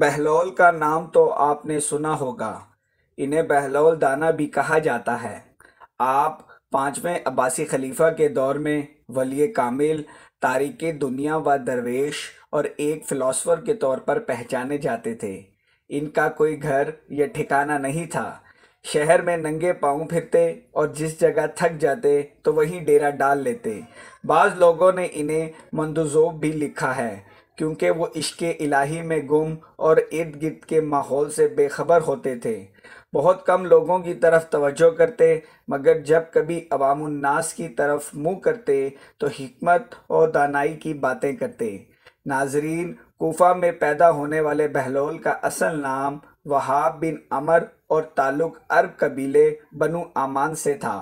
बहलौल का नाम तो आपने सुना होगा इन्हें बहलौल दाना भी कहा जाता है आप पाँचवें अब्बासी खलीफा के दौर में वली कामिल तारीख दुनिया व दरवेश और एक फ़िलासफ़र के तौर पर पहचाने जाते थे इनका कोई घर या ठिकाना नहीं था शहर में नंगे पाँव फिरते और जिस जगह थक जाते तो वहीं डेरा डाल लेते बाज़ लोगों ने इन्हें मंदुजोब भी लिखा है क्योंकि वो इश्क इलाही में गुम और इर्द गिर्द के माहौल से बेखबर होते थे बहुत कम लोगों की तरफ तवज्जो करते मगर जब कभी अवामनास की तरफ मुंह करते तो हमत और दानाई की बातें करते नाजरीन कोफा में पैदा होने वाले बहलोल का असल नाम वहाब बिन अमर और ताल्लुक अरब कबीले बनु आमान से था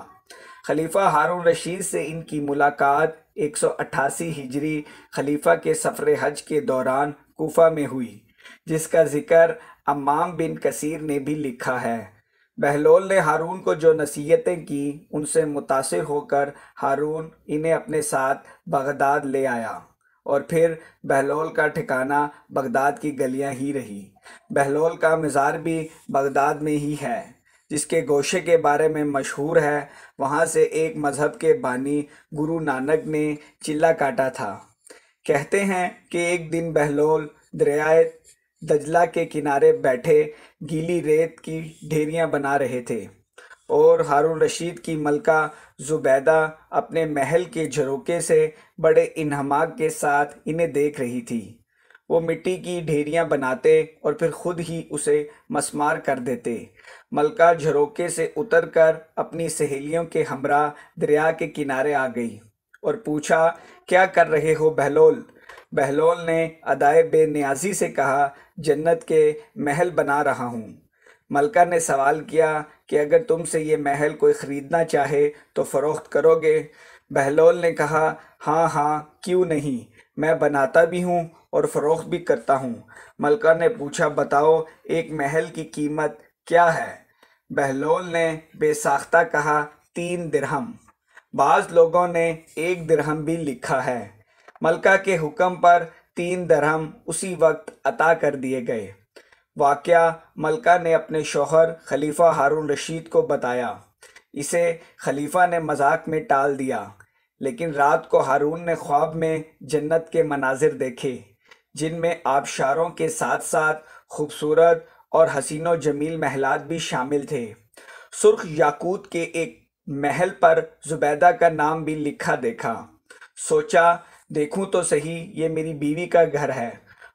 खलीफा हारून रशीद से इनकी मुलाकात 188 हिजरी खलीफा के सफ़र हज के दौरान कोफा में हुई जिसका जिक्र अमाम बिन कसीर ने भी लिखा है बहलोल ने हारून को जो नसीहतें की उनसे मुतासर होकर हारून इन्हें अपने साथ बगदाद ले आया और फिर बहलोल का ठिकाना बगदाद की गलियां ही रही बहलोल का मज़ार भी बगदाद में ही है जिसके गोशे के बारे में मशहूर है वहाँ से एक मज़हब के बानी गुरु नानक ने चिल्ला काटा था कहते हैं कि एक दिन बहलोल दरियाए दजला के किनारे बैठे गीली रेत की ढेरियाँ बना रहे थे और हारून रशीद की मलका जुबैदा अपने महल के झरोके से बड़े इन्हमाक के साथ इन्हें देख रही थी वो मिट्टी की ढेरियां बनाते और फिर खुद ही उसे मस्मार कर देते मलका झरोके से उतरकर अपनी सहेलियों के हमरा दरिया के किनारे आ गई और पूछा क्या कर रहे हो बहलोल बहलोल ने अदाए बेनियाजी से कहा जन्नत के महल बना रहा हूँ मलका ने सवाल किया कि अगर तुमसे ये महल कोई ख़रीदना चाहे तो फ़रोख्त करोगे बहलोल ने कहा हाँ हाँ क्यों नहीं मैं बनाता भी हूँ और फ़रोख्त भी करता हूँ मलका ने पूछा बताओ एक महल की कीमत क्या है बहलोल ने बेसाख्ता कहा तीन दिरहम बाज़ लोगों ने एक दिरहम भी लिखा है मलका के हुक्म पर तीन दरहम उसी वक्त अता कर दिए गए वाक़ मलका ने अपने शोहर खलीफा हारून रशीद को बताया इसे खलीफा ने मजाक में टाल दिया लेकिन रात को हारून ने ख्वाब में जन्नत के मनाजिर देखे जिनमें आबशारों के साथ साथ खूबसूरत और हसीनो जमील महलात भी शामिल थे सुर्ख याकूत के एक महल पर जुबैदा का नाम भी लिखा देखा सोचा देखूं तो सही ये मेरी बीवी का घर है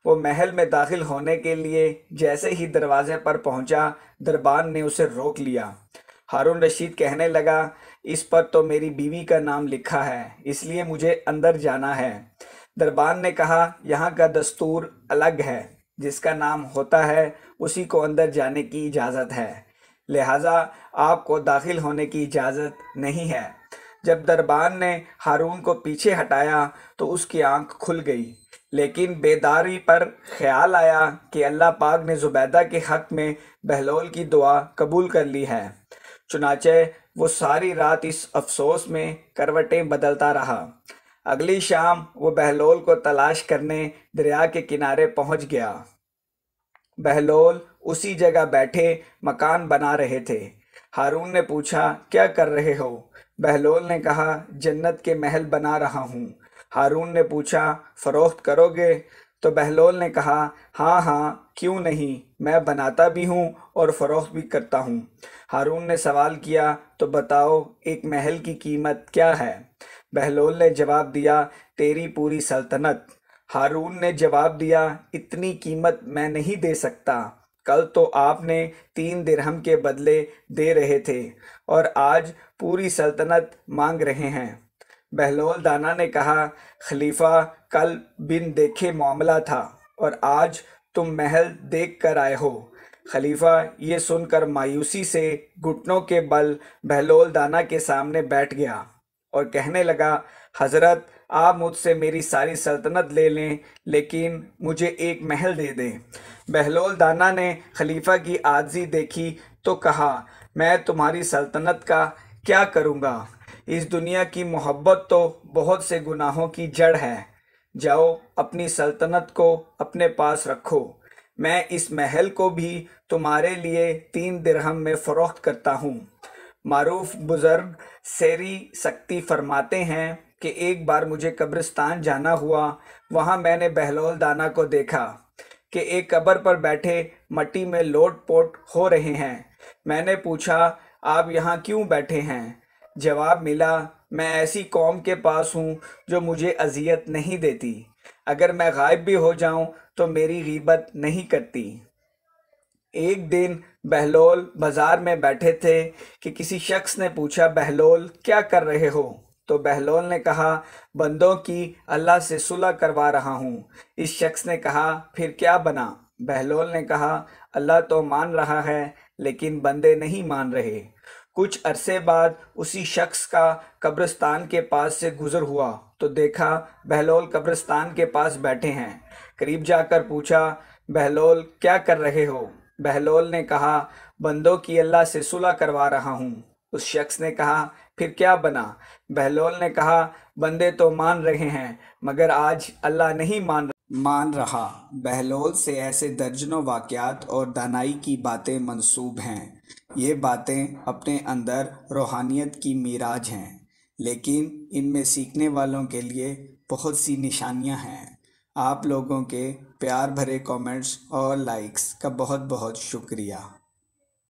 वो महल में दाखिल होने के लिए जैसे ही दरवाजे पर पहुंचा दरबान ने उसे रोक लिया हारून रशीद कहने लगा इस पर तो मेरी बीवी का नाम लिखा है इसलिए मुझे अंदर जाना है दरबान ने कहा यहाँ का दस्तूर अलग है जिसका नाम होता है उसी को अंदर जाने की इजाज़त है लिहाजा आपको दाखिल होने की इजाज़त नहीं है जब दरबान ने हारून को पीछे हटाया तो उसकी आंख खुल गई लेकिन बेदारी पर ख्याल आया कि अल्लाह पाक ने जुबैदा के हक में बहलोल की दुआ कबूल कर ली है चुनाचे वो सारी रात इस अफसोस में करवटें बदलता रहा अगली शाम वो बहलोल को तलाश करने दरिया के किनारे पहुंच गया बहलोल उसी जगह बैठे मकान बना रहे थे हारून ने पूछा क्या कर रहे हो बहलोल ने कहा जन्नत के महल बना रहा हूँ हारून ने पूछा फ़रोख्त करोगे तो बहलोल ने कहा हाँ हाँ क्यों नहीं मैं बनाता भी हूँ और फरोख भी करता हूँ हारून ने सवाल किया तो बताओ एक महल की कीमत क्या है बहलोल ने जवाब दिया तेरी पूरी सल्तनत हारून ने जवाब दिया इतनी कीमत मैं नहीं दे सकता कल तो आपने तीन दिरहम के बदले दे रहे थे और आज पूरी सल्तनत मांग रहे हैं बहलोल दाना ने कहा खलीफा कल बिन देखे मामला था और आज तुम महल देख कर आए हो खलीफा ये सुनकर मायूसी से घुटनों के बल बहलोल दाना के सामने बैठ गया और कहने लगा हज़रत आप मुझसे मेरी सारी सल्तनत ले लें लेकिन मुझे एक महल दे दें बहलोल दाना ने खलीफा की आजी देखी तो कहा मैं तुम्हारी सल्तनत का क्या करूँगा इस दुनिया की मोहब्बत तो बहुत से गुनाहों की जड़ है जाओ अपनी सल्तनत को अपने पास रखो मैं इस महल को भी तुम्हारे लिए तीन दिरहम में फ़रोख्त करता हूँ मारूफ बुज़ुर्ग सेरी सख्ती फरमाते हैं कि एक बार मुझे कब्रिस्तान जाना हुआ वहाँ मैंने बहलोल दाना को देखा कि एक कब्र पर बैठे मट्टी में लोट पोट हो रहे हैं मैंने पूछा आप यहाँ क्यों बैठे हैं जवाब मिला मैं ऐसी कौम के पास हूँ जो मुझे अजियत नहीं देती अगर मैं गायब भी हो जाऊँ तो मेरी गीबत नहीं करती एक दिन बहलोल बाज़ार में बैठे थे कि किसी शख्स ने पूछा बहलोल क्या कर रहे हो तो बहलोल ने कहा बंदों की अल्लाह से सुलह करवा रहा हूँ इस शख्स ने कहा फिर क्या बना बहलोल ने कहा अल्लाह तो मान रहा है लेकिन बंदे नहीं मान रहे कुछ अरसे बाद उसी शख्स का कब्रिस्तान के पास से गुजर हुआ तो देखा बहलोल कब्रिस्तान के पास बैठे हैं करीब जाकर पूछा बहलोल क्या कर रहे हो बहलोल ने कहा बंदों की अल्लाह से सुलह करवा रहा हूँ उस शख्स ने कहा फिर क्या बना बहलोल ने कहा बंदे तो मान रहे हैं मगर आज अल्लाह नहीं मान रहे मान रहा बहलोल से ऐसे दर्जनों वाक्यात और दानाई की बातें मंसूब हैं ये बातें अपने अंदर रूहानियत की मीराज हैं लेकिन इनमें सीखने वालों के लिए बहुत सी निशानियां हैं आप लोगों के प्यार भरे कमेंट्स और लाइक्स का बहुत बहुत शुक्रिया